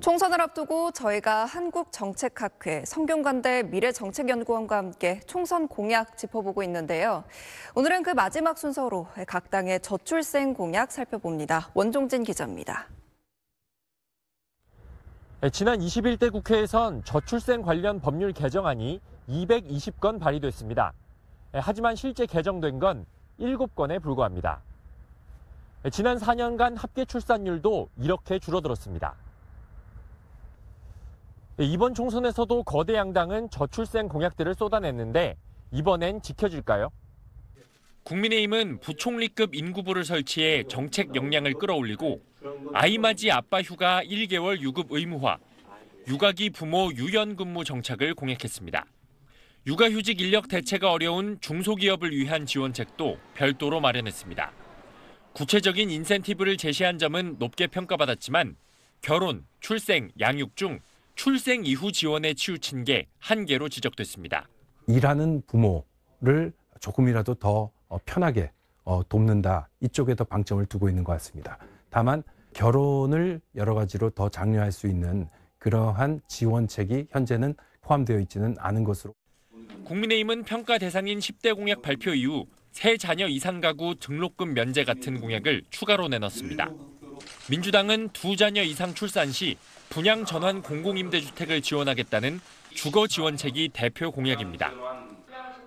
총선을 앞두고 저희가 한국정책학회, 성균관대 미래정책연구원과 함께 총선 공약 짚어보고 있는데요. 오늘은 그 마지막 순서로 각 당의 저출생 공약 살펴봅니다. 원종진 기자입니다. 네, 지난 21대 국회에선 저출생 관련 법률 개정안이 220건 발의됐습니다. 네, 하지만 실제 개정된 건 7건에 불과합니다. 네, 지난 4년간 합계 출산율도 이렇게 줄어들었습니다. 예, 이번 총선에서도 거대 양당은 저출생 공약들을 쏟아냈는데 이번엔 지켜질까요? 국민의힘은 부총리급 인구부를 설치해 정책 역량을 끌어올리고 아이맞이 아빠 휴가 1개월 유급 의무화, 육아기 부모 유연근무 정착을 공약했습니다. 육아휴직 인력 대체가 어려운 중소기업을 위한 지원책도 별도로 마련했습니다. 구체적인 인센티브를 제시한 점은 높게 평가받았지만 결혼, 출생, 양육 중 출생 이후 지원에 치우친 게 한계로 지적됐습니다. 일하는 부모를 조금이라도 더 어, 편하게 어, 돕는다 이쪽에 더 방점을 두고 있는 것 같습니다. 다만 결혼을 여러 가지로 더 장려할 수 있는 그러한 지원책이 현재는 포함되어 있지는 않은 것으로. 국민의힘은 평가 대상인 10대 공약 발표 이후 세 자녀 이상 가구 등록금 면제 같은 공약을 추가로 내놨습니다. 민주당은 두 자녀 이상 출산 시 분양 전환 공공임대주택을 지원하겠다는 주거 지원책이 대표 공약입니다.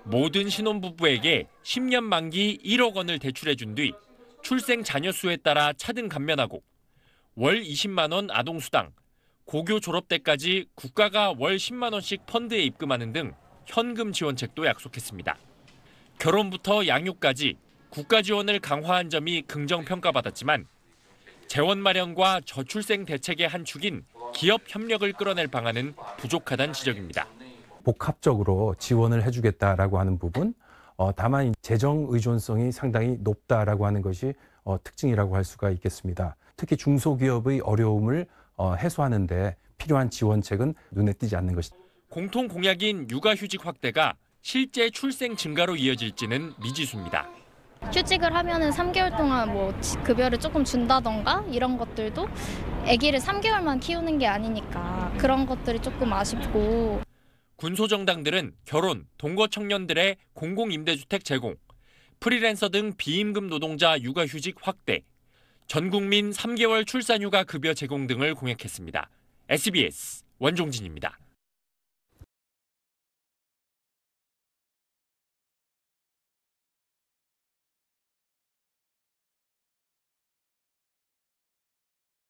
모든 신혼부부에게 10년 만기 1억 원을 대출해 준 뒤 출생 자녀 수에 따라 차등 감면하고 월 20만 원 아동 수당, 고교 졸업 때까지 국가가 월 10만 원씩 펀드에 입금하는 등 현금 지원책도 약속했습니다. 결혼부터 양육까지 국가 지원을 강화한 점이 긍정 평가받았지만 재원 마련과 저출생 대책의 한 축인 기업 협력을 끌어낼 방안은 부족하다는 지적입니다. 복합적으로 지원을 해주겠다라고 하는 부분, 어, 다만 재정 의존성이 상당히 높다라고 하는 것이 어, 특징이라고 할 수가 있겠습니다. 특히 중소기업의 어려움을 어, 해소하는데 필요한 지원책은 눈에 띄지 않는 것이다. 공통 공약인 육아휴직 확대가 실제 출생 증가로 이어질지는 미지수입니다. 휴직을 하면은 3개월 동안 뭐 급여를 조금 준다던가 이런 것들도 아기를 3개월만 키우는 게 아니니까 그런 것들이 조금 아쉽고 군소정당들은 결혼, 동거 청년들의 공공임대주택 제공, 프리랜서 등 비임금 노동자 육아휴직 확대, 전국민 3개월 출산휴가 급여 제공 등을 공약했습니다. SBS 원종진입니다.